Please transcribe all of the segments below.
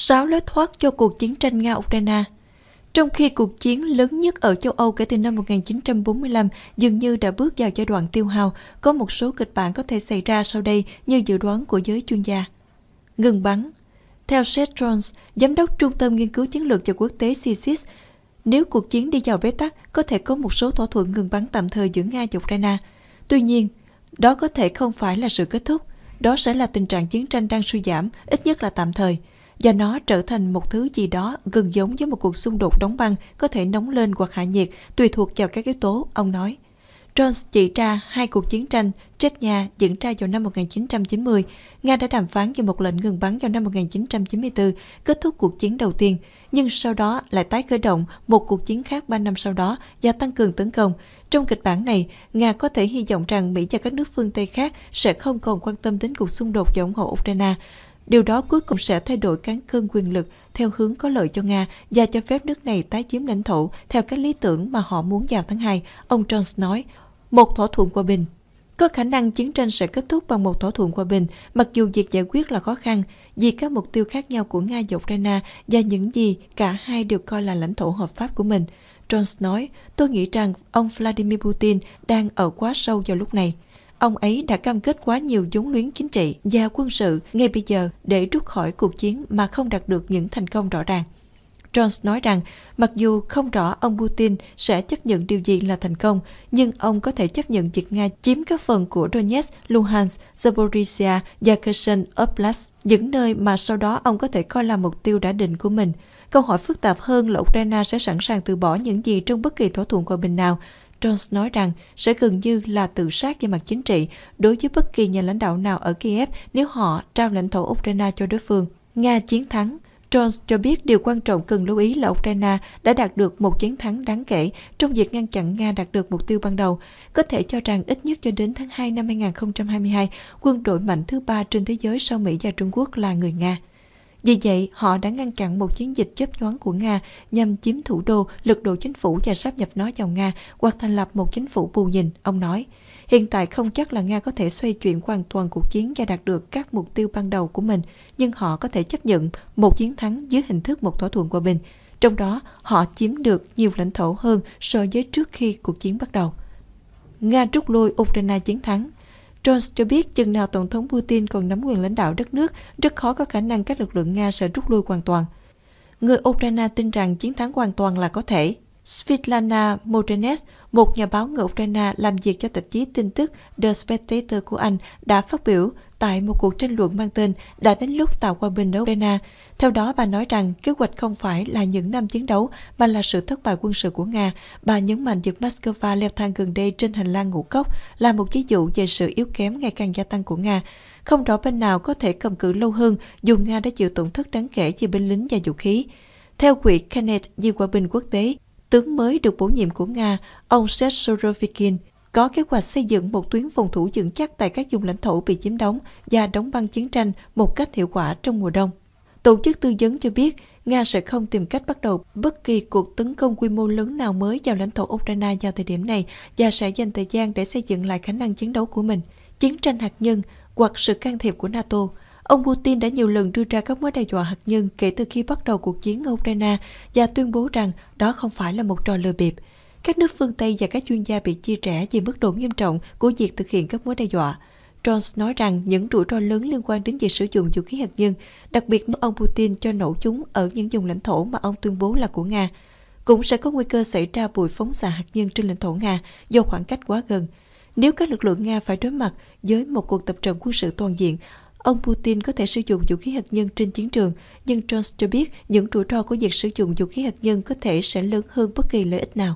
sáu lối thoát cho cuộc chiến tranh Nga-Ukraine. Trong khi cuộc chiến lớn nhất ở châu Âu kể từ năm 1945 dường như đã bước vào giai đoạn tiêu hao, có một số kịch bản có thể xảy ra sau đây như dự đoán của giới chuyên gia. Ngừng bắn Theo Seth Jones, Giám đốc Trung tâm Nghiên cứu Chiến lược và Quốc tế CSIS, nếu cuộc chiến đi vào bế tắc, có thể có một số thỏa thuận ngừng bắn tạm thời giữa Nga và Ukraine. Tuy nhiên, đó có thể không phải là sự kết thúc, đó sẽ là tình trạng chiến tranh đang suy giảm, ít nhất là tạm thời – và nó trở thành một thứ gì đó gần giống với một cuộc xung đột đóng băng có thể nóng lên hoặc hạ nhiệt tùy thuộc vào các yếu tố, ông nói. Jones chỉ ra hai cuộc chiến tranh Chechnya diễn ra vào năm 1990, Nga đã đàm phán về một lệnh ngừng bắn vào năm 1994, kết thúc cuộc chiến đầu tiên, nhưng sau đó lại tái khởi động một cuộc chiến khác 3 năm sau đó và tăng cường tấn công. Trong kịch bản này, Nga có thể hy vọng rằng Mỹ và các nước phương Tây khác sẽ không còn quan tâm đến cuộc xung đột và ủng hộ Ukraine. Điều đó cuối cùng sẽ thay đổi cán cân quyền lực theo hướng có lợi cho Nga và cho phép nước này tái chiếm lãnh thổ theo các lý tưởng mà họ muốn vào tháng 2, ông Jones nói. Một thỏa thuận hòa bình có khả năng chiến tranh sẽ kết thúc bằng một thỏa thuận hòa bình, mặc dù việc giải quyết là khó khăn, vì các mục tiêu khác nhau của Nga và Ukraine và những gì cả hai đều coi là lãnh thổ hợp pháp của mình. Jones nói, tôi nghĩ rằng ông Vladimir Putin đang ở quá sâu vào lúc này. Ông ấy đã cam kết quá nhiều vốn luyến chính trị và quân sự ngay bây giờ để rút khỏi cuộc chiến mà không đạt được những thành công rõ ràng. Jones nói rằng mặc dù không rõ ông Putin sẽ chấp nhận điều gì là thành công, nhưng ông có thể chấp nhận việc Nga chiếm các phần của Donetsk, Luhansk, Zaporizhia và Kherson Oblast, những nơi mà sau đó ông có thể coi là mục tiêu đã định của mình. Câu hỏi phức tạp hơn là Ukraine sẽ sẵn sàng từ bỏ những gì trong bất kỳ thỏa thuận hòa bình nào, Jones nói rằng sẽ gần như là tự sát về mặt chính trị đối với bất kỳ nhà lãnh đạo nào ở Kiev nếu họ trao lãnh thổ Ukraine cho đối phương. Nga chiến thắng Jones cho biết điều quan trọng cần lưu ý là Ukraine đã đạt được một chiến thắng đáng kể trong việc ngăn chặn Nga đạt được mục tiêu ban đầu. Có thể cho rằng ít nhất cho đến tháng 2 năm 2022, quân đội mạnh thứ ba trên thế giới sau Mỹ và Trung Quốc là người Nga. Vì vậy, họ đã ngăn chặn một chiến dịch chớp nhoáng của Nga nhằm chiếm thủ đô, lực độ chính phủ và sắp nhập nó vào Nga hoặc thành lập một chính phủ bù nhìn, ông nói. Hiện tại không chắc là Nga có thể xoay chuyển hoàn toàn cuộc chiến và đạt được các mục tiêu ban đầu của mình, nhưng họ có thể chấp nhận một chiến thắng dưới hình thức một thỏa thuận hòa bình. Trong đó, họ chiếm được nhiều lãnh thổ hơn so với trước khi cuộc chiến bắt đầu. Nga rút lui Ukraine chiến thắng Jones cho biết chừng nào Tổng thống Putin còn nắm quyền lãnh đạo đất nước, rất khó có khả năng các lực lượng Nga sẽ rút lui hoàn toàn. Người Ukraine tin rằng chiến thắng hoàn toàn là có thể. Svetlana Modrenes, một nhà báo người Ukraine làm việc cho tạp chí tin tức The Spectator của Anh, đã phát biểu tại một cuộc tranh luận mang tên đã đến lúc tạo hòa bình ở Ukraine. Theo đó, bà nói rằng kế hoạch không phải là những năm chiến đấu mà là sự thất bại quân sự của Nga. Bà nhấn mạnh việc Moscow leo thang gần đây trên hành lang ngũ cốc là một ví dụ về sự yếu kém ngày càng gia tăng của Nga. Không rõ bên nào có thể cầm cự lâu hơn dù Nga đã chịu tổn thất đáng kể về binh lính và vũ khí. Theo quỹ Kenneth di hòa bình quốc tế, tướng mới được bổ nhiệm của Nga, ông Seth Sorovikin, có kế hoạch xây dựng một tuyến phòng thủ vững chắc tại các vùng lãnh thổ bị chiếm đóng và đóng băng chiến tranh một cách hiệu quả trong mùa đông. Tổ chức tư vấn cho biết, Nga sẽ không tìm cách bắt đầu bất kỳ cuộc tấn công quy mô lớn nào mới vào lãnh thổ Ukraine vào thời điểm này và sẽ dành thời gian để xây dựng lại khả năng chiến đấu của mình. Chiến tranh hạt nhân hoặc sự can thiệp của NATO Ông Putin đã nhiều lần đưa ra các mối đe dọa hạt nhân kể từ khi bắt đầu cuộc chiến ở Ukraine và tuyên bố rằng đó không phải là một trò lừa bịp các nước phương Tây và các chuyên gia bị chia rẽ về mức độ nghiêm trọng của việc thực hiện các mối đe dọa. Jones nói rằng những rủi ro lớn liên quan đến việc sử dụng vũ khí hạt nhân, đặc biệt nếu ông Putin cho nổ chúng ở những vùng lãnh thổ mà ông tuyên bố là của Nga, cũng sẽ có nguy cơ xảy ra bụi phóng xạ hạt nhân trên lãnh thổ Nga do khoảng cách quá gần. Nếu các lực lượng Nga phải đối mặt với một cuộc tập trận quân sự toàn diện, ông Putin có thể sử dụng vũ khí hạt nhân trên chiến trường, nhưng Jones cho biết những rủi ro của việc sử dụng vũ khí hạt nhân có thể sẽ lớn hơn bất kỳ lợi ích nào.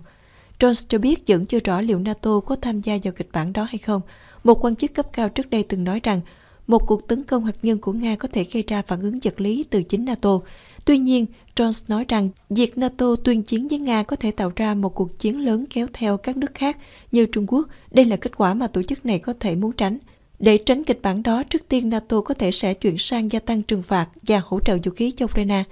Jones cho biết vẫn chưa rõ liệu NATO có tham gia vào kịch bản đó hay không. Một quan chức cấp cao trước đây từng nói rằng một cuộc tấn công hạt nhân của Nga có thể gây ra phản ứng vật lý từ chính NATO. Tuy nhiên, Jones nói rằng việc NATO tuyên chiến với Nga có thể tạo ra một cuộc chiến lớn kéo theo các nước khác như Trung Quốc. Đây là kết quả mà tổ chức này có thể muốn tránh. Để tránh kịch bản đó, trước tiên NATO có thể sẽ chuyển sang gia tăng trừng phạt và hỗ trợ vũ khí cho Ukraine.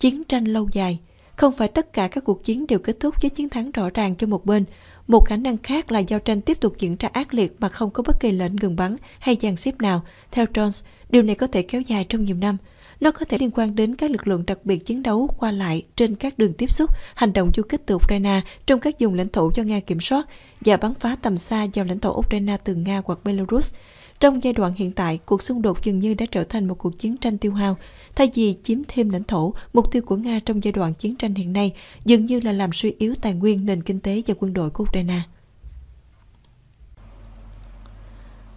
Chiến tranh lâu dài – không phải tất cả các cuộc chiến đều kết thúc với chiến thắng rõ ràng cho một bên một khả năng khác là giao tranh tiếp tục diễn ra ác liệt mà không có bất kỳ lệnh ngừng bắn hay dàn xếp nào theo jones điều này có thể kéo dài trong nhiều năm nó có thể liên quan đến các lực lượng đặc biệt chiến đấu qua lại trên các đường tiếp xúc, hành động du kích từ Ukraine trong các vùng lãnh thổ do Nga kiểm soát và bắn phá tầm xa vào lãnh thổ Ukraine từ Nga hoặc Belarus. Trong giai đoạn hiện tại, cuộc xung đột dường như đã trở thành một cuộc chiến tranh tiêu hao. Thay vì chiếm thêm lãnh thổ, mục tiêu của Nga trong giai đoạn chiến tranh hiện nay dường như là làm suy yếu tài nguyên, nền kinh tế và quân đội của Ukraine.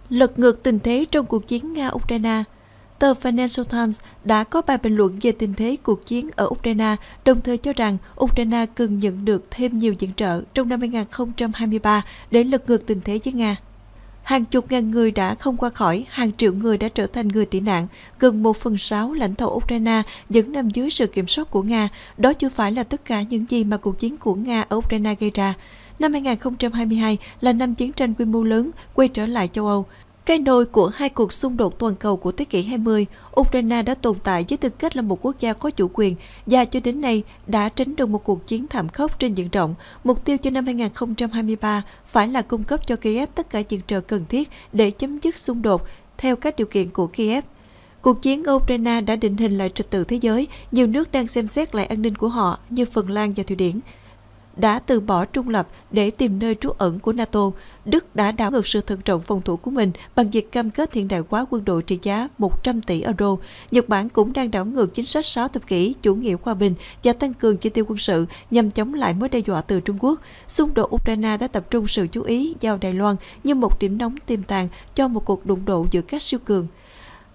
Lật ngược tình thế trong cuộc chiến Nga-Ukraine, Tờ Financial Times đã có bài bình luận về tình thế cuộc chiến ở Ukraine, đồng thời cho rằng Ukraine cần nhận được thêm nhiều viện trợ trong năm 2023 để lật ngược tình thế với Nga hàng chục ngàn người đã không qua khỏi, hàng triệu người đã trở thành người tị nạn. Gần một phần sáu lãnh thổ Ukraine vẫn nằm dưới sự kiểm soát của Nga. Đó chưa phải là tất cả những gì mà cuộc chiến của Nga ở Ukraine gây ra. Năm 2022 là năm chiến tranh quy mô lớn quay trở lại châu Âu. Cái nôi của hai cuộc xung đột toàn cầu của thế kỷ 20, Ukraine đã tồn tại với tư cách là một quốc gia có chủ quyền và cho đến nay đã tránh được một cuộc chiến thảm khốc trên diện rộng. Mục tiêu cho năm 2023 phải là cung cấp cho Kiev tất cả diện trợ cần thiết để chấm dứt xung đột theo các điều kiện của Kiev. Cuộc chiến ở Ukraine đã định hình lại trật tự thế giới. Nhiều nước đang xem xét lại an ninh của họ như Phần Lan và Thụy Điển đã từ bỏ trung lập để tìm nơi trú ẩn của NATO, Đức đã đảo ngược sự thận trọng phòng thủ của mình bằng việc cam kết hiện đại hóa quân đội trị giá 100 tỷ euro. Nhật Bản cũng đang đảo ngược chính sách 6 thập kỷ chủ nghĩa hòa bình và tăng cường chi tiêu quân sự nhằm chống lại mối đe dọa từ Trung Quốc. Xung đột Ukraine đã tập trung sự chú ý vào Đài Loan như một điểm nóng tiềm tàng cho một cuộc đụng độ giữa các siêu cường.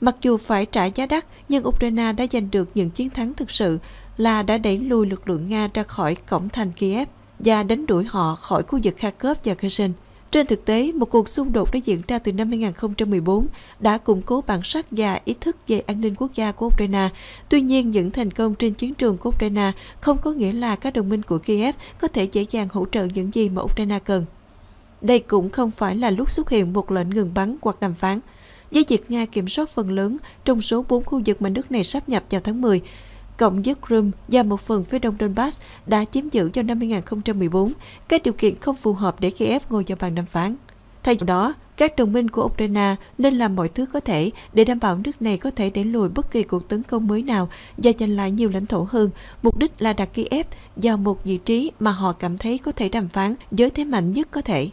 Mặc dù phải trả giá đắt, nhưng Ukraine đã giành được những chiến thắng thực sự là đã đẩy lùi lực lượng Nga ra khỏi cổng thành Kiev và đánh đuổi họ khỏi khu vực Kharkov và Kherson. Trên thực tế, một cuộc xung đột đã diễn ra từ năm 2014 đã củng cố bản sắc và ý thức về an ninh quốc gia của Ukraine. Tuy nhiên, những thành công trên chiến trường của Ukraine không có nghĩa là các đồng minh của Kiev có thể dễ dàng hỗ trợ những gì mà Ukraine cần. Đây cũng không phải là lúc xuất hiện một lệnh ngừng bắn hoặc đàm phán. Với việc Nga kiểm soát phần lớn trong số 4 khu vực mà nước này sắp nhập vào tháng 10, Cộng với Crimea và một phần phía đông Donbass đã chiếm giữ vào năm 2014, các điều kiện không phù hợp để Kiev ngồi vào bàn đàm phán. Thay vào đó, các đồng minh của Ukraine nên làm mọi thứ có thể để đảm bảo nước này có thể đẩy lùi bất kỳ cuộc tấn công mới nào và giành lại nhiều lãnh thổ hơn, mục đích là đặt Kiev vào một vị trí mà họ cảm thấy có thể đàm phán với thế mạnh nhất có thể.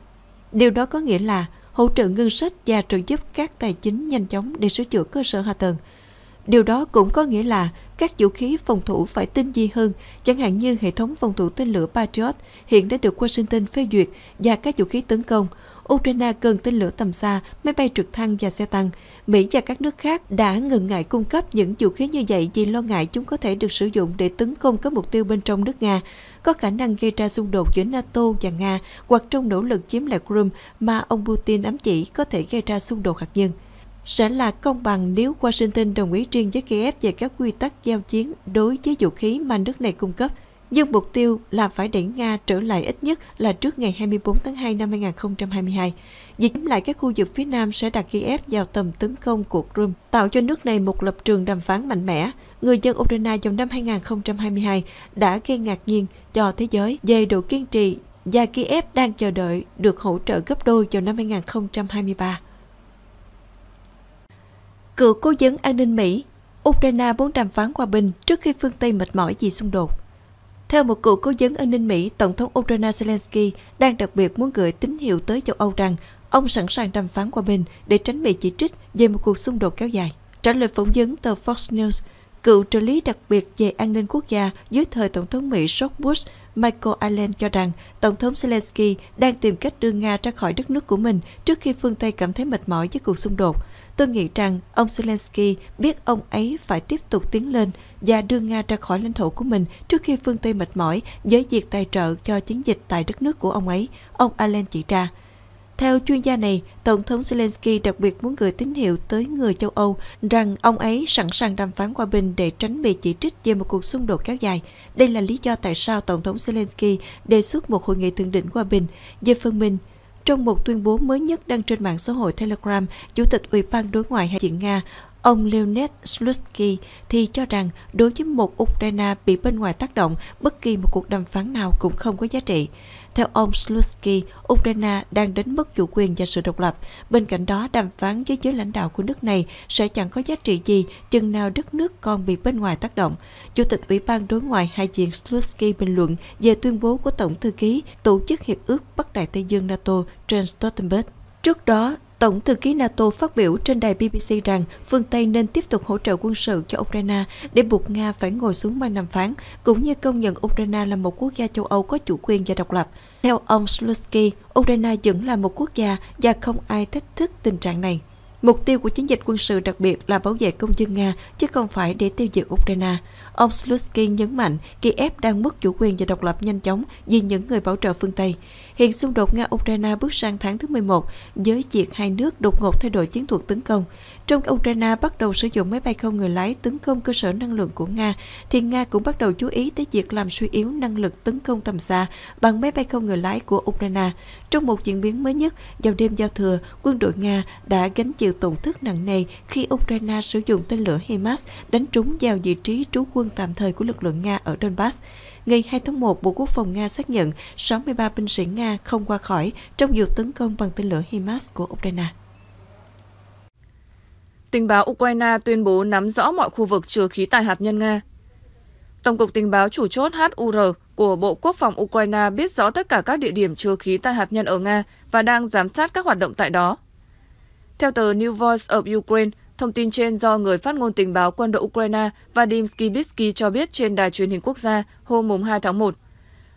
Điều đó có nghĩa là hỗ trợ ngân sách và trợ giúp các tài chính nhanh chóng để sửa chữa cơ sở hạ tầng, Điều đó cũng có nghĩa là các vũ khí phòng thủ phải tinh vi hơn, chẳng hạn như hệ thống phòng thủ tên lửa Patriot hiện đã được Washington phê duyệt và các vũ khí tấn công. Ukraine cần tên lửa tầm xa, máy bay trực thăng và xe tăng. Mỹ và các nước khác đã ngừng ngại cung cấp những vũ khí như vậy vì lo ngại chúng có thể được sử dụng để tấn công các mục tiêu bên trong nước Nga, có khả năng gây ra xung đột giữa NATO và Nga hoặc trong nỗ lực chiếm lại Crimea mà ông Putin ám chỉ có thể gây ra xung đột hạt nhân sẽ là công bằng nếu Washington đồng ý riêng với Kiev về các quy tắc giao chiến đối với vũ khí mà nước này cung cấp, nhưng mục tiêu là phải đẩy Nga trở lại ít nhất là trước ngày 24 tháng 2 năm 2022. Việc chiếm lại các khu vực phía Nam sẽ đặt Kiev vào tầm tấn công của Crimea, tạo cho nước này một lập trường đàm phán mạnh mẽ. Người dân Ukraine vào năm 2022 đã gây ngạc nhiên cho thế giới về độ kiên trì và Kiev đang chờ đợi được hỗ trợ gấp đôi vào năm 2023. Cựu cố vấn an ninh Mỹ, Ukraine muốn đàm phán hòa bình trước khi phương Tây mệt mỏi vì xung đột. Theo một cựu cố vấn an ninh Mỹ, Tổng thống Ukraine Zelensky đang đặc biệt muốn gửi tín hiệu tới châu Âu rằng ông sẵn sàng đàm phán hòa bình để tránh bị chỉ trích về một cuộc xung đột kéo dài. Trả lời phỏng vấn tờ Fox News, cựu trợ lý đặc biệt về an ninh quốc gia dưới thời Tổng thống Mỹ George Bush Michael Allen cho rằng Tổng thống Zelensky đang tìm cách đưa Nga ra khỏi đất nước của mình trước khi phương Tây cảm thấy mệt mỏi với cuộc xung đột. Tôi nghĩ rằng ông Zelensky biết ông ấy phải tiếp tục tiến lên và đưa Nga ra khỏi lãnh thổ của mình trước khi phương Tây mệt mỏi với việc tài trợ cho chiến dịch tại đất nước của ông ấy, ông Allen chỉ ra. Theo chuyên gia này, Tổng thống Zelensky đặc biệt muốn gửi tín hiệu tới người châu Âu rằng ông ấy sẵn sàng đàm phán hòa bình để tránh bị chỉ trích về một cuộc xung đột kéo dài. Đây là lý do tại sao Tổng thống Zelensky đề xuất một hội nghị thượng đỉnh hòa bình. Về phần mình, trong một tuyên bố mới nhất đăng trên mạng xã hội Telegram, Chủ tịch Ủy ban Đối ngoại Hạ viện Nga Ông Leonid Slutsky thì cho rằng đối với một Ukraine bị bên ngoài tác động, bất kỳ một cuộc đàm phán nào cũng không có giá trị. Theo ông Slutsky, Ukraine đang đến mất chủ quyền và sự độc lập. Bên cạnh đó, đàm phán với giới lãnh đạo của nước này sẽ chẳng có giá trị gì chừng nào đất nước còn bị bên ngoài tác động. Chủ tịch Ủy ban Đối ngoại hai diện Slutsky bình luận về tuyên bố của Tổng thư ký Tổ chức Hiệp ước Bắc Đại Tây Dương NATO Jens Stoltenberg. Trước đó, Tổng thư ký NATO phát biểu trên đài BBC rằng phương Tây nên tiếp tục hỗ trợ quân sự cho Ukraine để buộc Nga phải ngồi xuống bàn đàm phán, cũng như công nhận Ukraine là một quốc gia châu Âu có chủ quyền và độc lập. Theo ông Slutsky, Ukraine vẫn là một quốc gia và không ai thách thức tình trạng này. Mục tiêu của chiến dịch quân sự đặc biệt là bảo vệ công dân Nga, chứ không phải để tiêu diệt Ukraine. Ông Slutsky nhấn mạnh Kiev đang mất chủ quyền và độc lập nhanh chóng vì những người bảo trợ phương Tây. Hiện xung đột Nga-Ukraine bước sang tháng thứ 11 giới việc hai nước đột ngột thay đổi chiến thuật tấn công. Trong Ukraine bắt đầu sử dụng máy bay không người lái tấn công cơ sở năng lượng của Nga, thì Nga cũng bắt đầu chú ý tới việc làm suy yếu năng lực tấn công tầm xa bằng máy bay không người lái của Ukraine. Trong một diễn biến mới nhất, vào đêm giao thừa, quân đội Nga đã gánh chịu chịu tổn thất nặng nề khi Ukraine sử dụng tên lửa HIMARS đánh trúng vào vị trí trú quân tạm thời của lực lượng Nga ở Donbass. Ngày 2 tháng 1, Bộ Quốc phòng Nga xác nhận 63 binh sĩ Nga không qua khỏi trong vụ tấn công bằng tên lửa HIMARS của Ukraine. Tình báo Ukraine tuyên bố nắm rõ mọi khu vực chứa khí tài hạt nhân Nga. Tổng cục tình báo chủ chốt HUR của Bộ Quốc phòng Ukraine biết rõ tất cả các địa điểm chứa khí tài hạt nhân ở Nga và đang giám sát các hoạt động tại đó. Theo tờ New Voice of Ukraine, thông tin trên do người phát ngôn tình báo quân đội Ukraine Vadim Skibitsky cho biết trên đài truyền hình quốc gia hôm 2 tháng 1.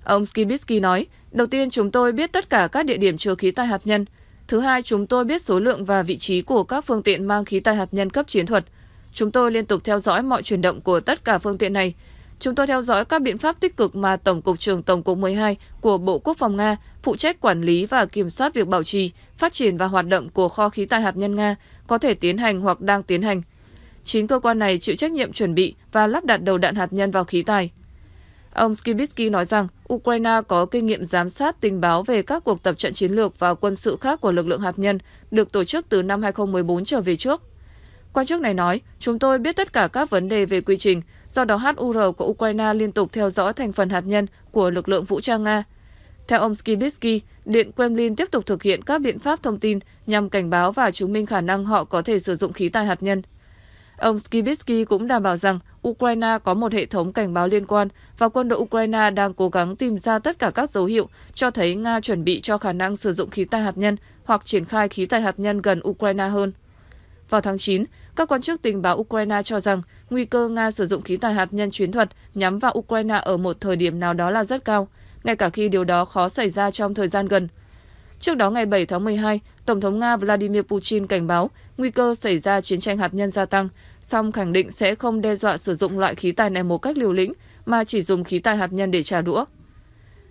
Ông Skibitsky nói, đầu tiên chúng tôi biết tất cả các địa điểm chứa khí tài hạt nhân. Thứ hai, chúng tôi biết số lượng và vị trí của các phương tiện mang khí tài hạt nhân cấp chiến thuật. Chúng tôi liên tục theo dõi mọi chuyển động của tất cả phương tiện này. Chúng tôi theo dõi các biện pháp tích cực mà Tổng cục trưởng Tổng cục 12 của Bộ Quốc phòng Nga phụ trách quản lý và kiểm soát việc bảo trì, phát triển và hoạt động của kho khí tài hạt nhân Nga, có thể tiến hành hoặc đang tiến hành. Chính cơ quan này chịu trách nhiệm chuẩn bị và lắp đặt đầu đạn hạt nhân vào khí tài. Ông Skibitsky nói rằng Ukraine có kinh nghiệm giám sát tình báo về các cuộc tập trận chiến lược và quân sự khác của lực lượng hạt nhân được tổ chức từ năm 2014 trở về trước. Quan chức này nói, chúng tôi biết tất cả các vấn đề về quy trình, do đó HUR của Ukraine liên tục theo dõi thành phần hạt nhân của lực lượng vũ trang Nga, theo ông Skibitsky, Điện Kremlin tiếp tục thực hiện các biện pháp thông tin nhằm cảnh báo và chứng minh khả năng họ có thể sử dụng khí tài hạt nhân. Ông Skibitsky cũng đảm bảo rằng Ukraine có một hệ thống cảnh báo liên quan và quân đội Ukraine đang cố gắng tìm ra tất cả các dấu hiệu cho thấy Nga chuẩn bị cho khả năng sử dụng khí tài hạt nhân hoặc triển khai khí tài hạt nhân gần Ukraine hơn. Vào tháng 9, các quan chức tình báo Ukraine cho rằng nguy cơ Nga sử dụng khí tài hạt nhân chiến thuật nhắm vào Ukraine ở một thời điểm nào đó là rất cao – ngay cả khi điều đó khó xảy ra trong thời gian gần. Trước đó ngày 7 tháng 12, Tổng thống Nga Vladimir Putin cảnh báo nguy cơ xảy ra chiến tranh hạt nhân gia tăng, song khẳng định sẽ không đe dọa sử dụng loại khí tài này một cách liều lĩnh, mà chỉ dùng khí tài hạt nhân để trả đũa.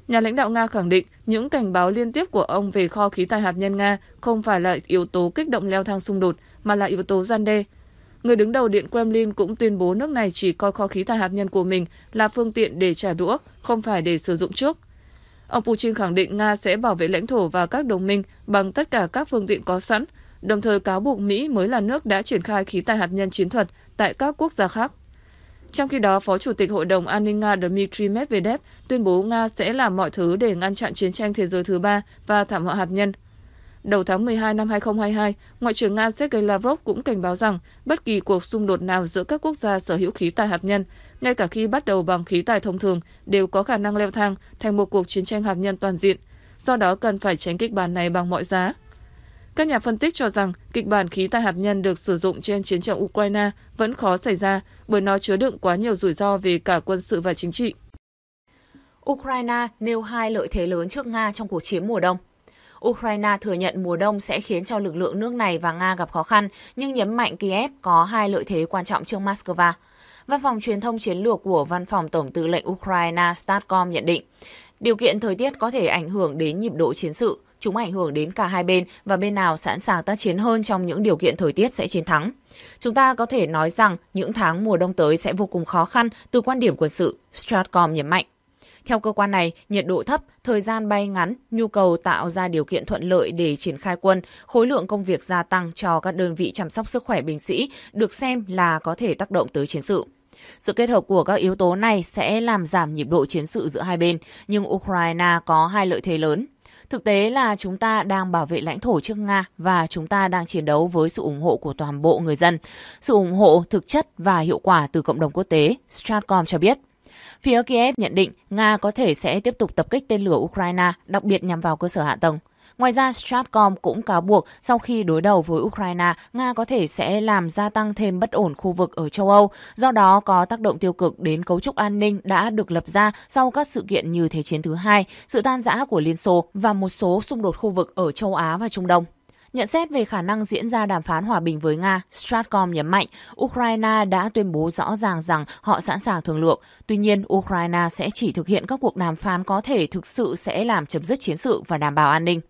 Nhà lãnh đạo Nga khẳng định những cảnh báo liên tiếp của ông về kho khí tài hạt nhân Nga không phải là yếu tố kích động leo thang xung đột, mà là yếu tố gian đe, Người đứng đầu Điện Kremlin cũng tuyên bố nước này chỉ coi kho khí tài hạt nhân của mình là phương tiện để trả đũa, không phải để sử dụng trước. Ông Putin khẳng định Nga sẽ bảo vệ lãnh thổ và các đồng minh bằng tất cả các phương tiện có sẵn, đồng thời cáo buộc Mỹ mới là nước đã triển khai khí tài hạt nhân chiến thuật tại các quốc gia khác. Trong khi đó, Phó Chủ tịch Hội đồng An ninh Nga Dmitry Medvedev tuyên bố Nga sẽ làm mọi thứ để ngăn chặn chiến tranh thế giới thứ ba và thảm họa hạt nhân – Đầu tháng 12 năm 2022, Ngoại trưởng Nga Sergei Lavrov cũng cảnh báo rằng bất kỳ cuộc xung đột nào giữa các quốc gia sở hữu khí tài hạt nhân, ngay cả khi bắt đầu bằng khí tài thông thường, đều có khả năng leo thang thành một cuộc chiến tranh hạt nhân toàn diện. Do đó cần phải tránh kịch bản này bằng mọi giá. Các nhà phân tích cho rằng kịch bản khí tài hạt nhân được sử dụng trên chiến trường Ukraine vẫn khó xảy ra bởi nó chứa đựng quá nhiều rủi ro về cả quân sự và chính trị. Ukraine nêu hai lợi thế lớn trước Nga trong cuộc chiến mùa đông. Ukraine thừa nhận mùa đông sẽ khiến cho lực lượng nước này và Nga gặp khó khăn, nhưng nhấn mạnh Kiev có hai lợi thế quan trọng trước Moscow. Văn phòng truyền thông chiến lược của Văn phòng Tổng tư lệnh Ukraine Statcom nhận định, điều kiện thời tiết có thể ảnh hưởng đến nhịp độ chiến sự, chúng ảnh hưởng đến cả hai bên và bên nào sẵn sàng tác chiến hơn trong những điều kiện thời tiết sẽ chiến thắng. Chúng ta có thể nói rằng những tháng mùa đông tới sẽ vô cùng khó khăn từ quan điểm quân sự, Stratcom nhấn mạnh. Theo cơ quan này, nhiệt độ thấp, thời gian bay ngắn, nhu cầu tạo ra điều kiện thuận lợi để triển khai quân, khối lượng công việc gia tăng cho các đơn vị chăm sóc sức khỏe binh sĩ được xem là có thể tác động tới chiến sự. Sự kết hợp của các yếu tố này sẽ làm giảm nhịp độ chiến sự giữa hai bên, nhưng Ukraine có hai lợi thế lớn. Thực tế là chúng ta đang bảo vệ lãnh thổ trước Nga và chúng ta đang chiến đấu với sự ủng hộ của toàn bộ người dân. Sự ủng hộ thực chất và hiệu quả từ cộng đồng quốc tế, Stratcom cho biết. Phía Kiev nhận định Nga có thể sẽ tiếp tục tập kích tên lửa Ukraine, đặc biệt nhằm vào cơ sở hạ tầng. Ngoài ra, Stratcom cũng cáo buộc sau khi đối đầu với Ukraine, Nga có thể sẽ làm gia tăng thêm bất ổn khu vực ở châu Âu, do đó có tác động tiêu cực đến cấu trúc an ninh đã được lập ra sau các sự kiện như Thế chiến thứ hai, sự tan rã của Liên Xô và một số xung đột khu vực ở châu Á và Trung Đông. Nhận xét về khả năng diễn ra đàm phán hòa bình với Nga, Stratcom nhấn mạnh Ukraine đã tuyên bố rõ ràng rằng họ sẵn sàng thương lượng. Tuy nhiên, Ukraine sẽ chỉ thực hiện các cuộc đàm phán có thể thực sự sẽ làm chấm dứt chiến sự và đảm bảo an ninh.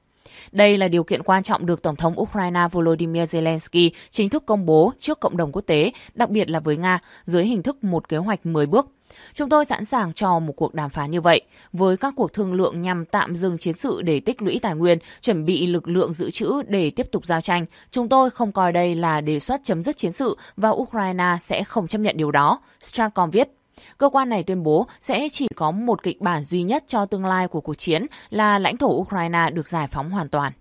Đây là điều kiện quan trọng được Tổng thống Ukraine Volodymyr Zelensky chính thức công bố trước cộng đồng quốc tế, đặc biệt là với Nga, dưới hình thức một kế hoạch 10 bước – Chúng tôi sẵn sàng cho một cuộc đàm phán như vậy với các cuộc thương lượng nhằm tạm dừng chiến sự để tích lũy tài nguyên, chuẩn bị lực lượng dự trữ để tiếp tục giao tranh. Chúng tôi không coi đây là đề xuất chấm dứt chiến sự và Ukraine sẽ không chấp nhận điều đó, Stratcom viết. Cơ quan này tuyên bố sẽ chỉ có một kịch bản duy nhất cho tương lai của cuộc chiến là lãnh thổ Ukraine được giải phóng hoàn toàn.